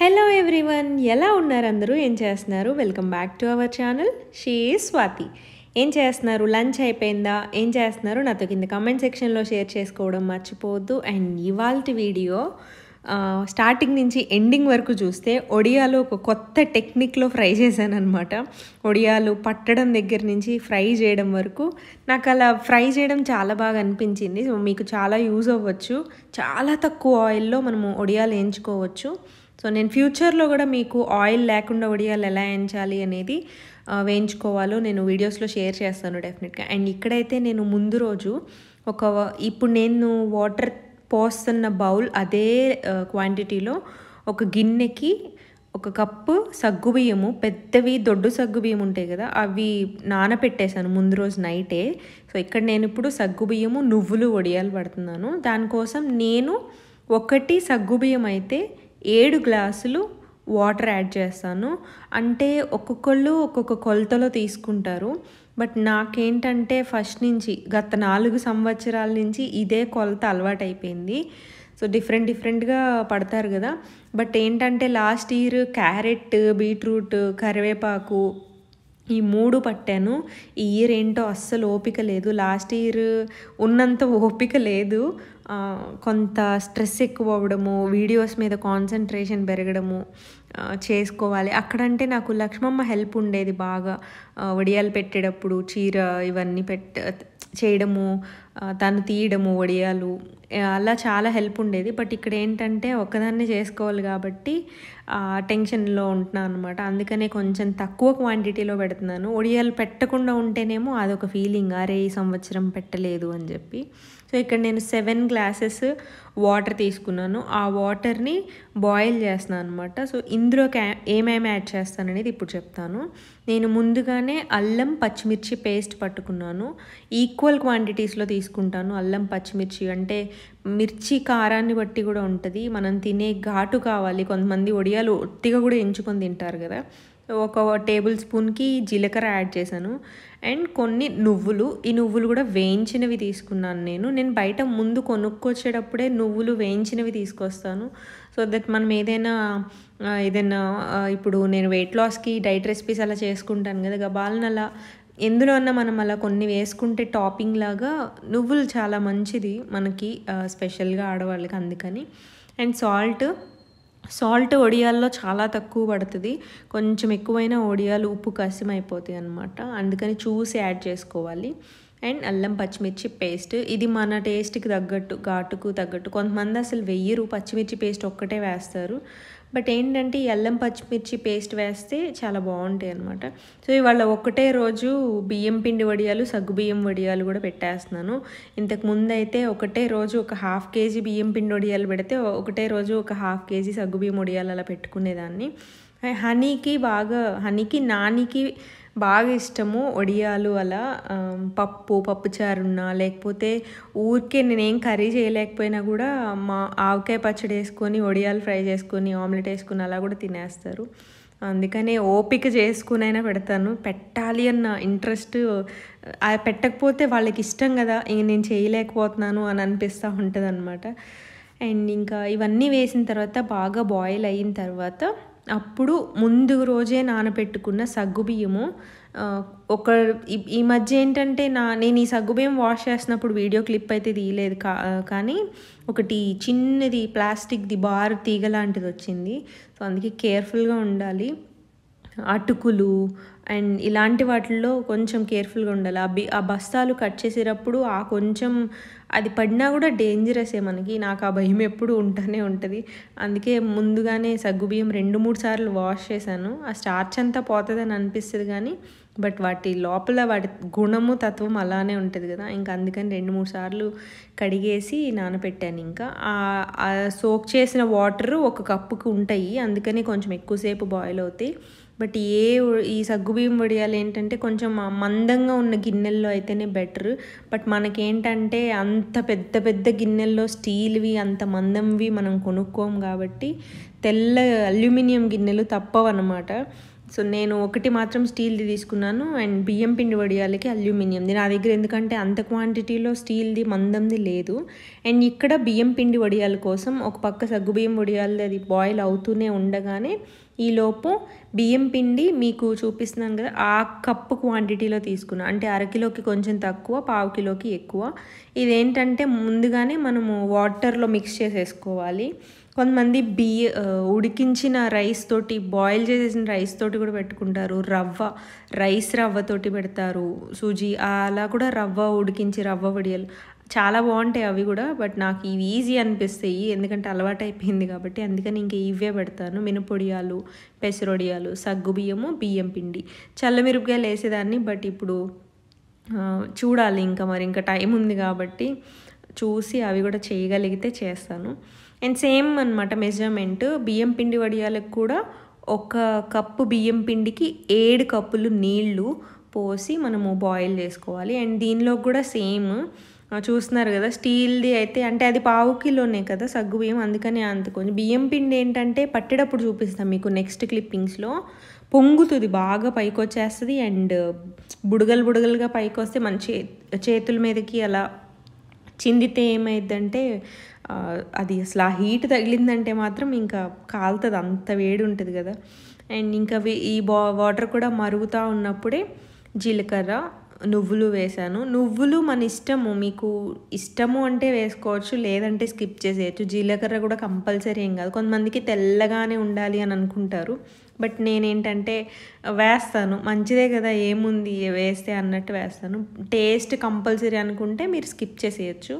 hello everyone ఎలా ఉన్నారు అందరూ ఏం చేస్తున్నారు welcome back to our channel she Swathi ఏం చేస్తున్నారు లంచ్ అయిపోయిందా ఏం చేస్తున్నారు నాతో కింద కమెంట్ సెక్షన్లో షేర్ చేసుకోవడం మర్చిపోవద్దు అండ్ ఇవాళ వీడియో స్టార్టింగ్ నుంచి ఎండింగ్ వరకు చూస్తే ఒడియాలో ఒక కొత్త టెక్నిక్లో ఫ్రై చేశాను అనమాట ఒడియాలు పట్టడం దగ్గర నుంచి ఫ్రై చేయడం వరకు నాకు అలా ఫ్రై చేయడం చాలా బాగా అనిపించింది మీకు చాలా యూజ్ అవ్వచ్చు చాలా తక్కువ ఆయిల్లో మనము ఒడియాలు వేయించుకోవచ్చు సో నేను ఫ్యూచర్లో కూడా మీకు ఆయిల్ లేకుండా వడియాలు ఎలా ఎంచాలి అనేది వేయించుకోవాలో నేను వీడియోస్లో షేర్ చేస్తాను డెఫినెట్గా అండ్ ఇక్కడైతే నేను ముందు రోజు ఒక ఇప్పుడు నేను వాటర్ పోస్తున్న బౌల్ అదే క్వాంటిటీలో ఒక గిన్నెకి ఒక కప్పు సగ్గుబియ్యము పెద్దవి దొడ్డు సగ్గుబియ్యం ఉంటాయి కదా అవి నానపెట్టేశాను ముందు రోజు నైటే సో ఇక్కడ నేను ఇప్పుడు సగ్గుబియ్యము నువ్వులు వడియాలు పడుతున్నాను దానికోసం నేను ఒకటి సగ్గుబియ్యం అయితే ఏడు గ్లాసులు వాటర్ యాడ్ చేస్తాను అంటే ఒక్కొక్కళ్ళు ఒక్కొక్క కొలతలో తీసుకుంటారు బట్ నాకేంటంటే ఫస్ట్ నుంచి గత నాలుగు సంవత్సరాల నుంచి ఇదే కొలత అలవాటైపోయింది సో డిఫరెంట్ డిఫరెంట్గా పడతారు కదా బట్ ఏంటంటే లాస్ట్ ఇయర్ క్యారెట్ బీట్రూట్ కరివేపాకు ఈ మూడు పట్టాను ఈ ఇయర్ ఏంటో అస్సలు ఓపిక లేదు లాస్ట్ ఇయర్ ఉన్నంత ఓపిక లేదు కొంత స్ట్రెస్ ఎక్కువ అవ్వడము వీడియోస్ మీద కాన్సన్ట్రేషన్ పెరగడము చేసుకోవాలి అక్కడంటే నాకు లక్ష్మమ్మ హెల్ప్ ఉండేది బాగా వడియాలు పెట్టేటప్పుడు చీర ఇవన్నీ పెట్ట చేయడము తను తీయడము వడియాలు అలా చాలా హెల్ప్ ఉండేది బట్ ఇక్కడ ఏంటంటే ఒక్కదాన్ని చేసుకోవాలి కాబట్టి టెన్షన్లో ఉంటున్నాను అనమాట అందుకనే కొంచెం తక్కువ క్వాంటిటీలో పెడుతున్నాను ఒడియాలు పెట్టకుండా ఉంటేనేమో అదొక ఫీలింగ్ అరే ఈ సంవత్సరం పెట్టలేదు అని చెప్పి సో ఇక్కడ నేను సెవెన్ గ్లాసెస్ వాటర్ తీసుకున్నాను ఆ వాటర్ని బాయిల్ చేస్తున్నాను అనమాట సో ఇందులో ఏమేమి యాడ్ చేస్తాను అనేది ఇప్పుడు చెప్తాను నేను ముందుగానే అల్లం పచ్చిమిర్చి పేస్ట్ పట్టుకున్నాను ఈక్వల్ క్వాంటిటీస్లో తీసుకున్నాను తీసుకుంటాను అల్లం పచ్చిమిర్చి అంటే మిర్చి కారాన్ని బట్టి కూడా ఉంటుంది మనం తినే ఘాటు కావాలి కొంతమంది ఒడియాలు ఒట్టిగా కూడా ఎంచుకొని తింటారు కదా ఒక టేబుల్ స్పూన్కి జీలకర్ర యాడ్ చేశాను అండ్ కొన్ని నువ్వులు ఈ నువ్వులు కూడా వేయించినవి తీసుకున్నాను నేను నేను బయట ముందు కొనుక్కొచ్చేటప్పుడే నువ్వులు వేయించినవి తీసుకొస్తాను సో దట్ మనం ఏదైనా ఏదైనా ఇప్పుడు నేను వెయిట్ లాస్కి డైట్ రెసిపీస్ అలా చేసుకుంటాను కదా గబాలను అలా ఎందులో అన్నా మనం అలా కొన్ని వేసుకుంటే టాపింగ్ లాగా నువ్వులు చాలా మంచిది మనకి స్పెషల్గా ఆడవాళ్ళకి అందుకని అండ్ సాల్ట్ సాల్ట్ ఒడియాల్లో చాలా తక్కువ పడుతుంది కొంచెం ఎక్కువైన ఒడియాలు ఉప్పు కసిమ అయిపోతాయి అనమాట అందుకని చూసి యాడ్ చేసుకోవాలి అండ్ అల్లం పచ్చిమిర్చి పేస్ట్ ఇది మన టేస్ట్కి తగ్గట్టు ఘాటుకు తగ్గట్టు కొంతమంది అసలు వెయ్యరు పచ్చిమిర్చి పేస్ట్ ఒక్కటే వేస్తారు బట్ ఏంటంటే ఈ అల్లం పచ్చిమిర్చి పేస్ట్ వేస్తే చాలా బాగుంటాయి అనమాట సో ఇవాళ ఒకటే రోజు బియ్యం పిండి వడియాలు సగ్గు బియ్యం వడియాలు కూడా పెట్టేస్తున్నాను ఇంతకు ముందు అయితే ఒకటే రోజు ఒక హాఫ్ కేజీ బియ్యం పిండి వడియాలు పెడితే ఒకటే రోజు ఒక హాఫ్ కేజీ సగ్గు బియ్యం వడియాలు అలా పెట్టుకునేదాన్ని హనీకి బాగా హనీకి నానికి బాగా ఇష్టము వడియాలు అలా పప్పు చారున్న లేకపోతే ఊరికే నేనేం కర్రీ చేయలేకపోయినా కూడా మా ఆవకాయ పచ్చడి వేసుకొని ఒడియాలు ఫ్రై చేసుకొని ఆమ్లెట్ వేసుకొని అలా కూడా తినేస్తారు అందుకనే ఓపిక చేసుకునైనా పెడతాను పెట్టాలి అన్న ఇంట్రెస్ట్ అది పెట్టకపోతే వాళ్ళకి ఇష్టం కదా ఇంక నేను చేయలేకపోతున్నాను అని అనిపిస్తూ ఉంటుంది అండ్ ఇంకా ఇవన్నీ వేసిన తర్వాత బాగా బాయిల్ అయిన తర్వాత అప్పుడు ముందు రోజే నానబెట్టుకున్న సగ్గుబియ్యము ఒక ఈ మధ్య ఏంటంటే నా నేను ఈ సగ్గుబియ్యం వాష్ చేసినప్పుడు వీడియో క్లిప్ అయితే తీయలేదు కా కానీ ఒకటి చిన్నది ప్లాస్టిక్ది బార్ తీగ లాంటిది వచ్చింది సో అందుకే కేర్ఫుల్గా ఉండాలి అటుకులు అండ్ ఇలాంటి వాటిల్లో కొంచెం కేర్ఫుల్గా ఉండాలి ఆ బి ఆ బస్తాలు కట్ చేసేటప్పుడు ఆ కొంచెం అది పడినా కూడా డేంజరసే మనకి నాకు ఆ భయం ఎప్పుడు ఉంటూనే ఉంటుంది అందుకే ముందుగానే సగ్గుబియ్యం రెండు మూడు సార్లు వాష్ చేశాను ఆ స్టార్చ్ అంతా పోతుందని అనిపిస్తుంది కానీ బట్ వాటి లోపల వాటి గుణము తత్వం అలానే ఉంటుంది కదా ఇంకా అందుకని రెండు మూడు సార్లు కడిగేసి నానబెట్టాను ఇంకా సోక్ చేసిన వాటర్ ఒక కప్పుకు ఉంటాయి అందుకని కొంచెం ఎక్కువసేపు బాయిల్ అవుతాయి బట్ ఏ ఈ సగ్గుబియ్యం వడియాలు ఏంటంటే కొంచెం మందంగా ఉన్న గిన్నెల్లో అయితేనే బెటర్ బట్ మనకేంటంటే అంత పెద్ద పెద్ద గిన్నెల్లో స్టీల్వి అంత మందంవి మనం కొనుక్కోం కాబట్టి తెల్ల అల్యూమినియం గిన్నెలు తప్పవన్నమాట సో నేను ఒకటి మాత్రం స్టీల్ది తీసుకున్నాను అండ్ బియ్యం పిండి వడియాలకి అల్యూమినియంది నా దగ్గర ఎందుకంటే అంత క్వాంటిటీలో స్టీల్ది మందంది లేదు అండ్ ఇక్కడ బియ్యం పిండి వడియాల కోసం ఒక పక్క సగ్గు బియ్యం వడియాలు అది బాయిల్ అవుతూనే ఉండగానే ఈలోపు బియ్యం పిండి మీకు చూపిస్తున్నాను కదా ఆ కప్పు క్వాంటిటీలో తీసుకున్నాను అంటే అరకిలోకి కొంచెం తక్కువ పావు కిలోకి ఎక్కువ ఇదేంటంటే ముందుగానే మనము వాటర్లో మిక్స్ చేసేసుకోవాలి కొంతమంది బియ్య ఉడికించిన రైస్ తోటి బాయిల్ చేసేసిన రైస్ తోటి కూడా పెట్టుకుంటారు రవ్వ రైస్ రవ్వతోటి పెడతారు సూజీ అలా కూడా రవ్వ ఉడికించి రవ్వ వడియలు చాలా బాగుంటాయి అవి కూడా బట్ నాకు ఇవి ఈజీ అనిపిస్తాయి ఎందుకంటే అలవాటు అయిపోయింది కాబట్టి అందుకని ఇంక ఇవే పెడతాను మినపొడియాలు పెసరొడియాలు సగ్గుబియ్యము బియ్యం పిండి చల్లమిరుపుగా వేసేదాన్ని బట్ ఇప్పుడు చూడాలి ఇంకా మరి ఇంకా టైం ఉంది కాబట్టి చూసి అవి కూడా చేయగలిగితే చేస్తాను అండ్ సేమ్ అనమాట మెజర్మెంట్ బియ్యం పిండి వడియాలకు కూడా ఒక కప్పు బియ్యం పిండికి ఏడు కప్పులు నీళ్లు పోసి మనము బాయిల్ చేసుకోవాలి అండ్ దీనిలో కూడా సేమ్ చూస్తున్నారు కదా స్టీల్ది అయితే అంటే అది పావు కిలోనే కదా సగ్గు బియ్యం అందుకనే అంత కొంచెం బియ్యం పిండి ఏంటంటే పట్టేటప్పుడు చూపిస్తాం మీకు నెక్స్ట్ క్లిప్పింగ్స్లో పొంగుతుంది బాగా పైకి వచ్చేస్తుంది అండ్ బుడగలు బుడగలుగా పైకి వస్తే మన చేతుల మీదకి అలా చిందితే ఏమైందంటే అది అసలు ఆ హీట్ తగిలిందంటే మాత్రం ఇంకా కాలుతుంది అంత వేడి ఉంటుంది కదా అండ్ ఇంకా ఈ బా వాటర్ కూడా మరుగుతూ ఉన్నప్పుడే జీలకర్ర నువ్వులు వేశాను నువ్వులు మన ఇష్టము మీకు ఇష్టము అంటే వేసుకోవచ్చు లేదంటే స్కిప్ చేసేయచ్చు జీలకర్ర కూడా కంపల్సరీ ఏం కాదు కొంతమందికి తెల్లగానే ఉండాలి అని అనుకుంటారు బట్ నేనేంటంటే వేస్తాను మంచిదే కదా ఏముంది వేస్తే అన్నట్టు వేస్తాను టేస్ట్ కంపల్సరీ అనుకుంటే మీరు స్కిప్ చేసేయచ్చు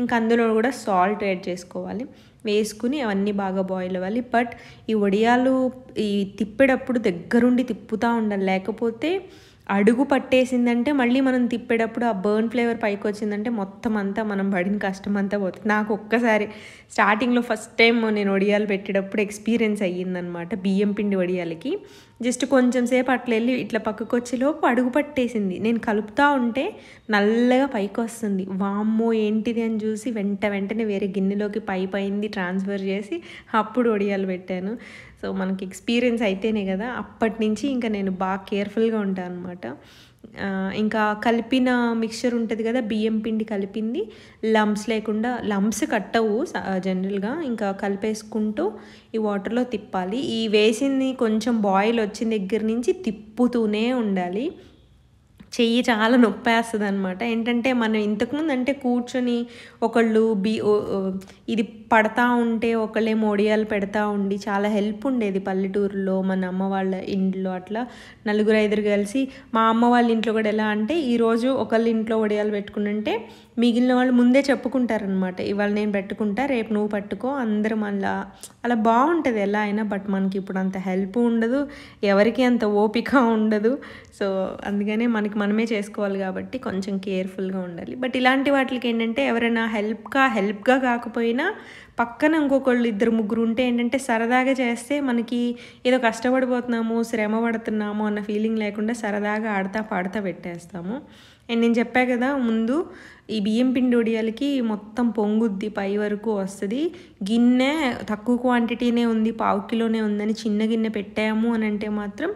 ఇంకా అందులో కూడా సాల్ట్ యాడ్ చేసుకోవాలి వేసుకుని అవన్నీ బాగా బాయిల్ అవ్వాలి బట్ ఈ వడియాలు ఈ తిప్పేటప్పుడు దగ్గరుండి తిప్పుతూ ఉండాలి లేకపోతే అడుగు పట్టేసిందంటే మళ్ళీ మనం తిప్పేటప్పుడు ఆ బర్న్ ఫ్లేవర్ పైకి వచ్చిందంటే మొత్తం అంతా మనం పడిన కష్టం అంతా పోతుంది నాకు ఒక్కసారి స్టార్టింగ్లో ఫస్ట్ టైం నేను వడియాలు పెట్టేటప్పుడు ఎక్స్పీరియన్స్ అయ్యిందనమాట బియ్యం పిండి వడియాలకి జస్ట్ కొంచెం సేపు అట్లా వెళ్ళి ఇట్లా పక్కకు వచ్చేలోపు అడుగు పట్టేసింది నేను కలుపుతా ఉంటే నల్లగా పైకి వస్తుంది వామ్మో ఏంటిది అని చూసి వెంట వెంటనే వేరే గిన్నెలోకి పై అయింది ట్రాన్స్ఫర్ చేసి అప్పుడు వడియాలు పెట్టాను సో మనకి ఎక్స్పీరియన్స్ అయితేనే కదా అప్పటి నుంచి ఇంకా నేను బాగా కేర్ఫుల్గా ఉంటాను అనమాట ఇంకా కలిపిన మిక్చర్ ఉంటుంది కదా బియ్యం పిండి కలిపింది లంప్స్ లేకుండా లంప్స్ కట్టవు జనరల్గా ఇంకా కలిపేసుకుంటూ ఈ వాటర్లో తిప్పాలి ఈ వేసింది కొంచెం బాయిల్ వచ్చిన దగ్గర నుంచి తిప్పుతూనే ఉండాలి చెయ్యి చాలా నొప్పేస్తుంది అనమాట ఏంటంటే మనం ఇంతకుముందు అంటే కూర్చొని ఒకళ్ళు బి ఇది పడతా ఉంటే ఒకళ్ళే మోడియాలు పెడతా ఉండి చాలా హెల్ప్ ఉండేది పల్లెటూరులో మన అమ్మ వాళ్ళ ఇంట్లో అట్లా నలుగురు ఐదురు కలిసి మా అమ్మ వాళ్ళ ఇంట్లో కూడా ఎలా అంటే ఈరోజు ఒకళ్ళ ఇంట్లో ఒడియాలు పెట్టుకుంటే మిగిలిన వాళ్ళు ముందే చెప్పుకుంటారనమాట ఇవాళ నేను పెట్టుకుంటా రేపు నువ్వు పట్టుకో అందరం అలా అలా బాగుంటుంది ఎలా అయినా బట్ మనకి ఇప్పుడు అంత హెల్ప్ ఉండదు ఎవరికి అంత ఓపిక ఉండదు సో అందుకనే మనకి మనమే చేసుకోవాలి కాబట్టి కొంచెం కేర్ఫుల్గా ఉండాలి బట్ ఇలాంటి వాటికి ఏంటంటే ఎవరైనా హెల్ప్గా హెల్ప్గా కాకపోయినా పక్కన ఇంకొకళ్ళు ఇద్దరు ముగ్గురు ఉంటే ఏంటంటే సరదాగా చేస్తే మనకి ఏదో కష్టపడిపోతున్నాము శ్రమ పడుతున్నాము అన్న ఫీలింగ్ లేకుండా సరదాగా ఆడతా పాడతా పెట్టేస్తాము అండ్ నేను చెప్పా కదా ముందు ఈ బియ్యం పిండి ఒడియాలకి మొత్తం పొంగుద్ది పై వరకు వస్తుంది గిన్నె తక్కువ క్వాంటిటీనే ఉంది పావు కిలోనే ఉందని చిన్న గిన్నె పెట్టాము అని అంటే మాత్రం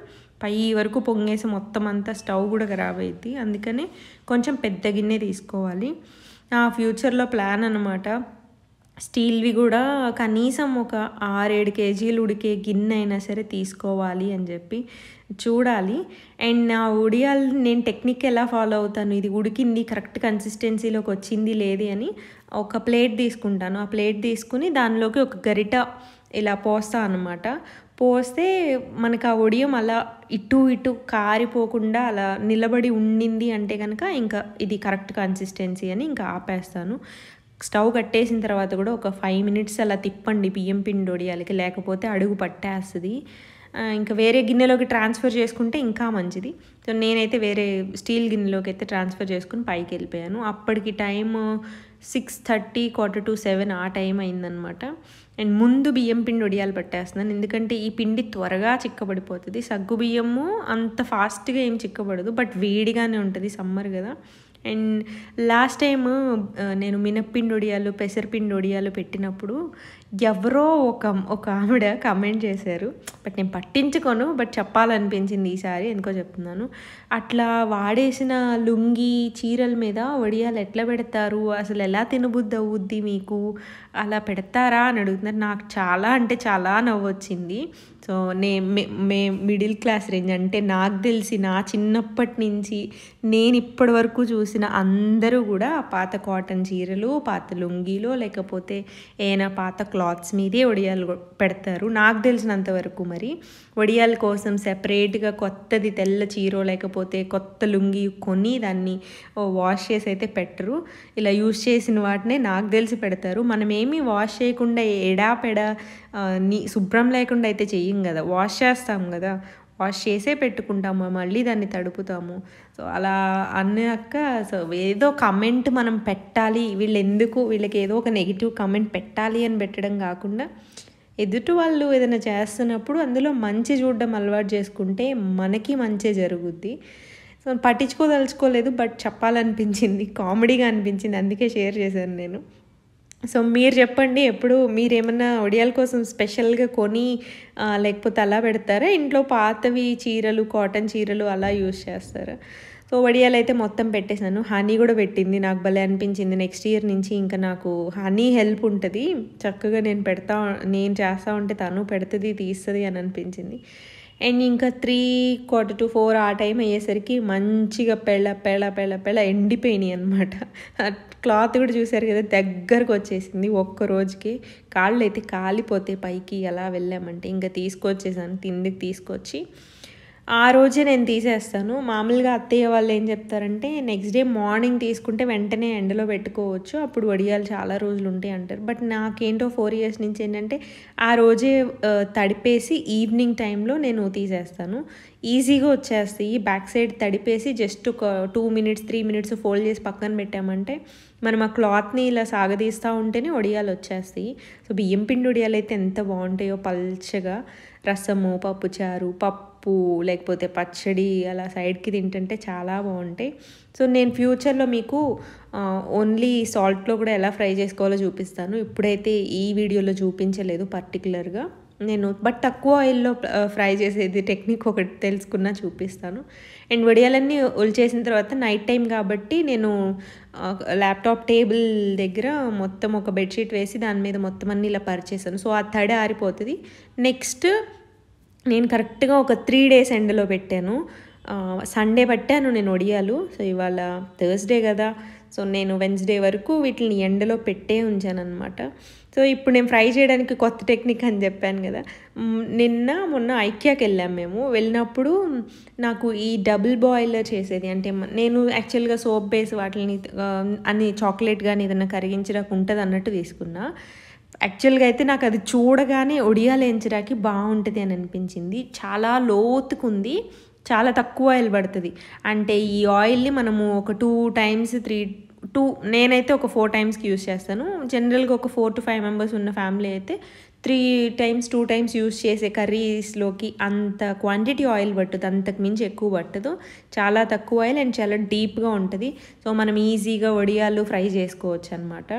పై వరకు పొంగేసి మొత్తం అంతా స్టవ్ కూడా ఖరాబ్ అవుతుంది అందుకని కొంచెం పెద్ద గిన్నె తీసుకోవాలి నా ఫ్యూచర్లో ప్లాన్ అనమాట స్టీల్వి కూడా కనీసం ఒక ఆరేడు కేజీలు ఉడికే గిన్నె అయినా సరే తీసుకోవాలి అని చెప్పి చూడాలి అండ్ నా ఉడియాలు నేను టెక్నిక్ ఎలా ఫాలో అవుతాను ఇది ఉడికింది కరెక్ట్ కన్సిస్టెన్సీలోకి వచ్చింది లేది అని ఒక ప్లేట్ తీసుకుంటాను ఆ ప్లేట్ తీసుకుని దానిలోకి ఒక గరిట ఇలా పోస్తా అనమాట పోస్తే మనకు ఆ ఒడియం అలా ఇటు ఇటు కారిపోకుండా అలా నిలబడి ఉండింది అంటే కనుక ఇంకా ఇది కరెక్ట్ కన్సిస్టెన్సీ అని ఇంకా ఆపేస్తాను స్టవ్ కట్టేసిన తర్వాత కూడా ఒక ఫైవ్ మినిట్స్ అలా తిప్పండి బియ్యం పిండి వడియాలకి లేకపోతే అడుగు పట్టేస్తుంది ఇంకా వేరే గిన్నెలోకి ట్రాన్స్ఫర్ చేసుకుంటే ఇంకా మంచిది సో నేనైతే వేరే స్టీల్ గిన్నెలోకి అయితే ట్రాన్స్ఫర్ చేసుకుని పైకి వెళ్ళిపోయాను అప్పటికి time six thirty quarter to seven ఆ టైం అయిందనమాట అండ్ ముందు బియ్యం పిండి ఒడియాలు పట్టేస్తున్నాను ఎందుకంటే ఈ పిండి త్వరగా చిక్కబడిపోతుంది సగ్గు బియ్యము అంత ఫాస్ట్గా ఏం చిక్కబడదు బట్ వేడిగానే ఉంటుంది సమ్మర్ కదా అండ్ లాస్ట్ టైం నేను మినప్పిండి ఒడియాలు పెసరపిండి ఒడియాలు పెట్టినప్పుడు ఎవరో ఒక ఒక ఆవిడ కమెంట్ చేశారు బట్ నేను పట్టించుకోను బట్ చెప్పాలనిపించింది ఈసారి ఎందుకో చెప్తున్నాను అట్లా వాడేసిన లుంగి చీరల మీద ఒడియాలు ఎట్లా పెడతారు అసలు ఎలా తినబుద్ధి అవుద్ది మీకు అలా పెడతారా అని అడుగుతున్నారు నాకు చాలా అంటే చాలా నవ్వొచ్చింది సో నే మే మిడిల్ క్లాస్ రేంజ్ అంటే నాకు నా చిన్నప్పటి నుంచి నేను ఇప్పటి వరకు చూసిన అందరూ కూడా పాత కాటన్ చీరలు పాత లుంగీలో లేకపోతే ఏమైనా పాత క్లాత్స్ మీదే ఒడియాలు పెడతారు నాకు తెలిసినంత వరకు మరి వడియాల కోసం సెపరేట్గా కొత్తది తెల్ల చీరో లేకపోతే కొత్త లుంగి కొని దాన్ని వాష్ చేసి అయితే పెట్టరు ఇలా యూజ్ చేసిన వాటినే నాకు తెలిసి పెడతారు మనం ఏమీ వాష్ చేయకుండా పెడ నీ శుభ్రం లేకుండా అయితే చెయ్యం కదా వాష్ చేస్తాం కదా వాష్ చేసే పెట్టుకుంటాము మళ్ళీ దాన్ని తడుపుతాము సో అలా అన్నాక సో ఏదో కమెంట్ మనం పెట్టాలి వీళ్ళు ఎందుకు వీళ్ళకి ఏదో ఒక నెగిటివ్ కమెంట్ పెట్టాలి అని పెట్టడం కాకుండా ఎదుటి వాళ్ళు ఏదైనా చేస్తున్నప్పుడు అందులో మంచి చూడడం అలవాటు చేసుకుంటే మనకి మంచి జరుగుద్ది సో పట్టించుకోదలుచుకోలేదు బట్ చెప్పాలనిపించింది కామెడీగా అనిపించింది అందుకే షేర్ చేశాను నేను సో మీరు చెప్పండి ఎప్పుడు మీరు ఏమన్నా ఒడియాల కోసం స్పెషల్గా కొని లేకపోతే అలా పెడతారా ఇంట్లో పాతవి చీరలు కాటన్ చీరలు అలా యూజ్ చేస్తారా సో వడియాలు అయితే మొత్తం పెట్టేశాను హనీ కూడా పెట్టింది నాకు భలే అనిపించింది నెక్స్ట్ ఇయర్ నుంచి ఇంకా నాకు హనీ హెల్ప్ ఉంటుంది చక్కగా నేను పెడతా నేను చేస్తూ ఉంటే తను పెడుతుంది తీస్తుంది అని అనిపించింది అండ్ ఇంకా త్రీ క్వార్టర్ టు ఫోర్ ఆ టైం అయ్యేసరికి మంచిగా పెళ్ళ పెళ్ళ పెళ్ళ పెళ్ళ ఎండిపోయినాయి అనమాట క్లాత్ కూడా చూసారు కదా దగ్గరకు వచ్చేసింది ఒక్క రోజుకి కాళ్ళు అయితే కాలిపోతే పైకి ఎలా వెళ్ళామంటే ఇంకా తీసుకొచ్చేసాను తిండికి తీసుకొచ్చి ఆ రోజే నేను తీసేస్తాను మామూలుగా అత్తయ్య వాళ్ళు ఏం చెప్తారంటే నెక్స్ట్ డే మార్నింగ్ తీసుకుంటే వెంటనే ఎండలో పెట్టుకోవచ్చు అప్పుడు వడియాలు చాలా రోజులు ఉంటాయి అంటారు బట్ నాకేంటో ఫోర్ ఇయర్స్ నుంచి ఏంటంటే ఆ రోజే తడిపేసి ఈవినింగ్ టైంలో నేను తీసేస్తాను ఈజీగా వచ్చేస్తాయి బ్యాక్ సైడ్ తడిపేసి జస్ట్ ఒక two minutes three minutes fold చేసి పక్కన పెట్టామంటే మనం ఆ క్లాత్ని ఇలా సాగదీస్తూ ఉంటేనే ఒడియాలు వచ్చేస్తాయి సో బియ్యం పిండి ఒడియాలు అయితే ఎంత బాగుంటాయో పల్చగా రసము పప్పుచారు పప్పు పప్పు లేకపోతే పచ్చడి అలా సైడ్కి తింటుంటే చాలా బాగుంటాయి సో నేను ఫ్యూచర్లో మీకు ఓన్లీ సాల్ట్లో కూడా ఎలా ఫ్రై చేసుకోవాలో చూపిస్తాను ఇప్పుడైతే ఈ వీడియోలో చూపించలేదు పర్టికులర్గా నేను బట్ తక్కువ ఆయిల్లో ఫ్రై చేసేది టెక్నిక్ ఒకటి తెలుసుకున్నా చూపిస్తాను అండ్ వడియాలన్నీ ఒలిచేసిన తర్వాత నైట్ టైం కాబట్టి నేను ల్యాప్టాప్ టేబుల్ దగ్గర మొత్తం ఒక బెడ్షీట్ వేసి దాని మీద మొత్తం అన్ని ఇలా పరిచేసాను సో ఆ తడి ఆరిపోతుంది నెక్స్ట్ నేను కరెక్ట్గా ఒక త్రీ డేస్ ఎండలో పెట్టాను సండే పట్టాను నేను ఒడియాలు సో ఇవాళ థర్స్డే కదా సో నేను వెన్స్డే వరకు వీటిని ఎండలో పెట్టే ఉంచాను అనమాట సో ఇప్పుడు నేను ఫ్రై చేయడానికి కొత్త టెక్నిక్ అని చెప్పాను కదా నిన్న మొన్న ఐక్యాకి వెళ్ళాము మేము వెళ్ళినప్పుడు నాకు ఈ డబుల్ బాయిలర్ చేసేది అంటే నేను యాక్చువల్గా సోప్ బేస్ వాటిని అన్ని చాక్లెట్ కానీ ఏదైనా కరిగించడానికి ఉంటుంది అన్నట్టు తీసుకున్నా యాక్చువల్గా అయితే నాకు అది చూడగానే ఒడియా లేంచరాకి బాగుంటుంది అని అనిపించింది చాలా లోతుకుంది చాలా తక్కువ ఆయిల్ పడుతుంది అంటే ఈ ఆయిల్ని మనము ఒక టూ టైమ్స్ త్రీ టూ నేనైతే ఒక ఫోర్ టైమ్స్కి యూస్ చేస్తాను జనరల్గా ఒక ఫోర్ టు ఫైవ్ మెంబర్స్ ఉన్న ఫ్యామిలీ అయితే three times two times use చేసే కర్రీస్లోకి అంత క్వాంటిటీ ఆయిల్ పట్టదు అంతకు మించి ఎక్కువ పట్టదు చాలా తక్కువ ఆయిల్ అండ్ చాలా డీప్గా ఉంటుంది సో మనం ఈజీగా వడియాలు ఫ్రై చేసుకోవచ్చు అనమాట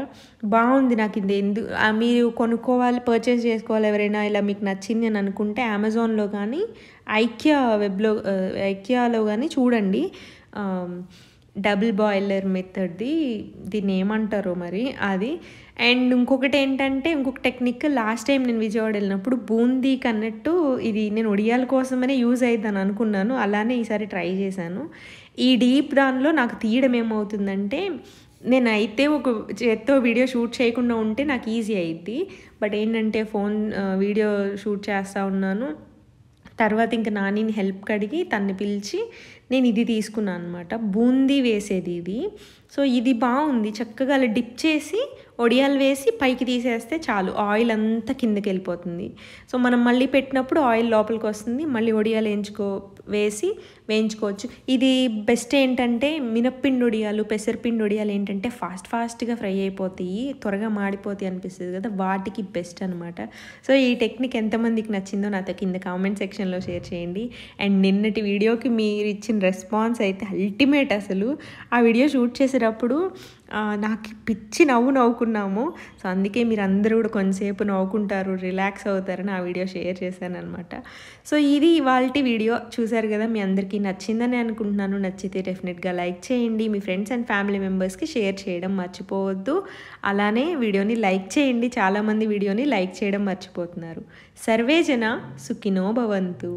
బాగుంది నాకు ఇది ఎందు మీరు కొనుక్కోవాలి పర్చేస్ చేసుకోవాలి ఎవరైనా ఇలా మీకు నచ్చింది అని అనుకుంటే అమెజాన్లో కానీ ఐక్యా వెబ్లో ఐక్యాలో కానీ చూడండి డబుల్ బాయిలర్ మెథడ్ది దీన్ని ఏమంటారో మరి అది అండ్ ఇంకొకటి ఏంటంటే ఇంకొక టెక్నిక్ లాస్ట్ టైం నేను విజయవాడ వెళ్ళినప్పుడు బూందీకి అన్నట్టు ఇది నేను ఒడియాల కోసమనే యూజ్ అవుతుందని అనుకున్నాను అలానే ఈసారి ట్రై చేశాను ఈ డీప్ దానిలో నాకు తీయడం ఏమవుతుందంటే నేనైతే ఒక చేత్తో వీడియో షూట్ చేయకుండా ఉంటే నాకు ఈజీ అయింది బట్ ఏంటంటే ఫోన్ వీడియో షూట్ చేస్తూ ఉన్నాను తర్వాత ఇంకా నానిని హెల్ప్ కడిగి తన్ని పిలిచి నేను ఇది తీసుకున్నాను అనమాట బూందీ వేసేది ఇది సో ఇది బాగుంది చక్కగా అలా డిప్ చేసి ఒడియాలు వేసి పైకి తీసేస్తే చాలు ఆయిల్ అంతా కిందకి వెళ్ళిపోతుంది సో మనం మళ్ళీ పెట్టినప్పుడు ఆయిల్ లోపలికి వస్తుంది మళ్ళీ ఒడియాలు వేయించుకో వేసి వేయించుకోవచ్చు ఇది బెస్ట్ ఏంటంటే మినప్పిండి ఒడియాలు పెసరపిండి ఒడియాలు ఏంటంటే ఫాస్ట్ ఫాస్ట్గా ఫ్రై అయిపోతాయి త్వరగా మాడిపోతాయి అనిపిస్తుంది కదా వాటికి బెస్ట్ అనమాట సో ఈ టెక్నిక్ ఎంతమందికి నచ్చిందో నాతో కింద కామెంట్ సెక్షన్లో షేర్ చేయండి అండ్ నిన్నటి వీడియోకి మీరు ఇచ్చిన రెస్పాన్స్ అయితే అల్టిమేట్ అసలు ఆ వీడియో షూట్ చేసేటప్పుడు నాకు పిచ్చి నవ్వు నవ్వుకున్నాము సో అందుకే మీరు అందరూ కూడా కొంతసేపు నవ్వుకుంటారు రిలాక్స్ అవుతారని ఆ వీడియో షేర్ చేశాను అనమాట సో ఇది ఇవాళ వీడియో చూశారు కదా మీ అందరికీ నచ్చిందని అనుకుంటున్నాను నచ్చితే డెఫినెట్గా లైక్ చేయండి మీ ఫ్రెండ్స్ అండ్ ఫ్యామిలీ మెంబర్స్కి షేర్ చేయడం మర్చిపోవద్దు అలానే వీడియోని లైక్ చేయండి చాలామంది వీడియోని లైక్ చేయడం మర్చిపోతున్నారు సర్వేజన సుఖినో భవంతు